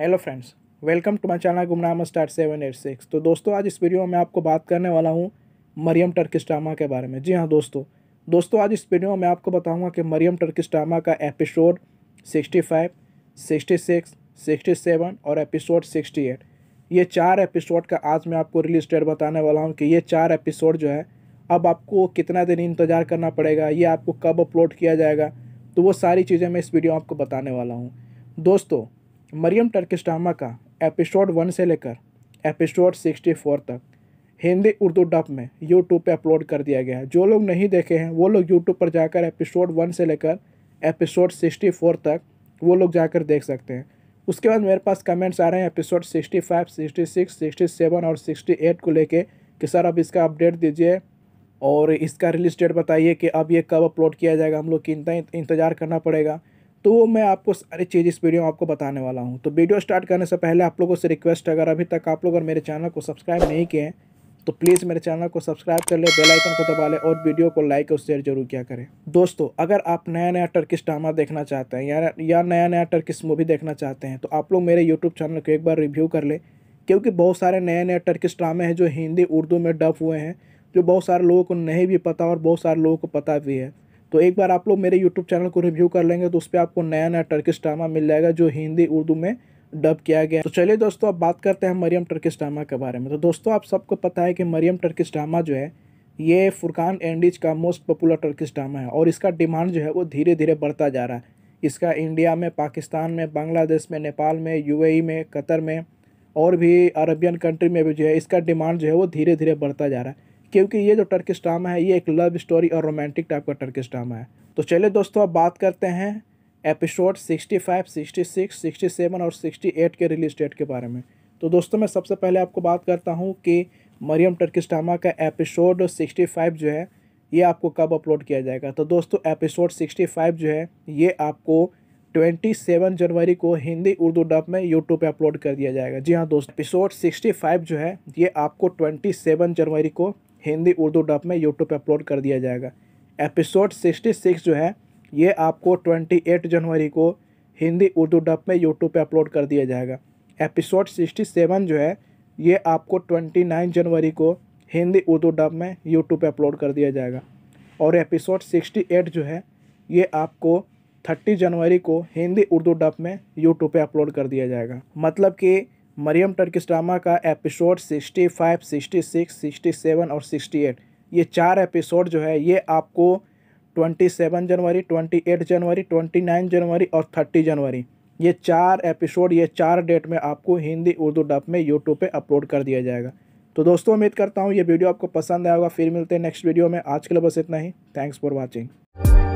hello friends welcome to my channel गुमनामा star seven eight six तो दोस्तों आज इस वीडियो में आपको बात करने वाला हूँ मरियम टर्किस्टामा के बारे में जी हाँ दोस्तों दोस्तों आज इस वीडियो में आपको बताऊँगा कि मरियम टर्किस्टामा का episode sixty five sixty six sixty seven और एपिसोड सिक्सटी एट ये चार एपिसोड का आज मैं आपको रिलीज डेट बताने वाला हूँ कि ये चार एपिसोड जो है अब आपको कितना दिन इंतज़ार करना पड़ेगा ये आपको कब अपलोड किया जाएगा तो वो सारी चीज़ें मैं इस वीडियो में आपको बताने वाला हूँ दोस्तों मरियम टर्किस्टामा का एपिसोड वन से लेकर एपिसोड सिक्सटी फोर तक हिंदी उर्दू डब में यूट्यूब पे अपलोड कर दिया गया है जो लोग नहीं देखे हैं वो लोग यूट्यूब पर जाकर एपिसोड वन से लेकर एपिसोड सिक्सटी फोर तक वो लोग जाकर देख सकते हैं उसके बाद मेरे पास कमेंट्स आ रहे हैं episode sixty five sixty six sixty seven और सिक्सटी एट को लेके कि सर अब इसका अपडेट दीजिए और इसका रिलीज डेट बताइए कि अब ये कब अपलोड किया जाएगा हम लोग की इंतजार करना पड़ेगा तो वो मैं आपको सारी चीज़ इस वीडियो में आपको बताने वाला हूँ तो वीडियो स्टार्ट करने से पहले आप लोगों से रिक्वेस्ट है अगर अभी तक आप लोग अगर मेरे चैनल को सब्सक्राइब नहीं किए तो प्लीज़ मेरे चैनल को सब्सक्राइब कर ले बेल आइकन को दबा लें और वीडियो को लाइक और शेयर जरूर किया करें दोस्तों अगर आप नया नया टर्किश ड्रामा देखना चाहते हैं या या नया नया टर्किश मूवी देखना चाहते हैं तो आप लोग मेरे यूट्यूब चैनल को एक बार रिव्यू कर लें क्योंकि बहुत सारे नए नए टर्किश ड्रामे हैं जो हिंदी उर्दू में डब हुए हैं जो बहुत सारे लोगों को नहीं भी पता और बहुत सारे लोगों को पता भी है तो एक बार आप लोग मेरे यूट्यूब चैनल को रिव्यू कर लेंगे तो उस पर आपको नया नया टर्किश ड्रामा मिल जाएगा जो हिंदी उर्दू में डब किया गया तो चलिए दोस्तों अब बात करते हैं मरियम टर्किश ड्रामा के बारे में तो दोस्तों आप सबको पता है कि मरियम टर्किश ड्रामा जो है ये फुरकान एंडीज का मोस्ट पॉपुलर टर्किश ड्रामा है और इसका डिमांड जो है वो धीरे धीरे बढ़ता जा रहा है इसका इंडिया में पाकिस्तान में बांग्लादेश में नेपाल में यूएई e में कतर में और भी अरबियन कंट्री में भी जो है इसका डिमांड जो है वो धीरे धीरे बढ़ता जा रहा है क्योंकि ये जो टर्किश ड्रामा है ये एक लव स्टोरी और रोमांटिक टाइप का टर्किश ड्रामा है तो चलिए दोस्तों अब बात करते हैं एपिसोड 65, 66, 67 और 68 के रिलीज डेट के बारे में तो दोस्तों मैं सबसे पहले आपको बात करता हूँ कि मरियम टर्किश ड्रामा का एपिसोड 65 जो है ये आपको कब अपलोड किया जाएगा तो दोस्तों एपिसोड 65 जो है ये आपको 27 जनवरी को हिंदी उर्दू डब में यूट्यूब पे अपलोड कर दिया जाएगा जी हाँ दोस्तों एपिसोड 65 जो है ये आपको 27 जनवरी को हिंदी उर्दू डब में यूट्यूब पर अपलोड कर दिया जाएगा एपिसोड सिक्सटी सिक्स जो है ये आपको ट्वेंटी एट जनवरी को हिंदी उर्दू डब में यूट्यूब पर अपलोड कर दिया जाएगा एपिसोड सिक्सटी सेवन जो है ये आपको ट्वेंटी नाइन जनवरी को हिंदी उर्दू डब में यूट्यूब पर अपलोड कर दिया जाएगा और एपिसोड सिक्सटी एट जो है ये आपको थर्टी जनवरी को हिंदी उर्दू डब में यूट्यूब पर अपलोड कर दिया जाएगा मतलब कि मरियम टर्किस ड्रामा का एपिसोड 65, 66, 67 और 68 ये चार एपिसोड जो है ये आपको 27 जनवरी 28 जनवरी 29 जनवरी और 30 जनवरी ये चार एपिसोड ये चार डेट में आपको हिंदी उर्दू डब में यूट्यूब पे अपलोड कर दिया जाएगा तो दोस्तों उम्मीद करता हूँ ये वीडियो आपको पसंद आएगा फिर मिलते हैं नेक्स्ट वीडियो में आज के लिए बस इतना ही थैंक्स फॉर वॉचिंग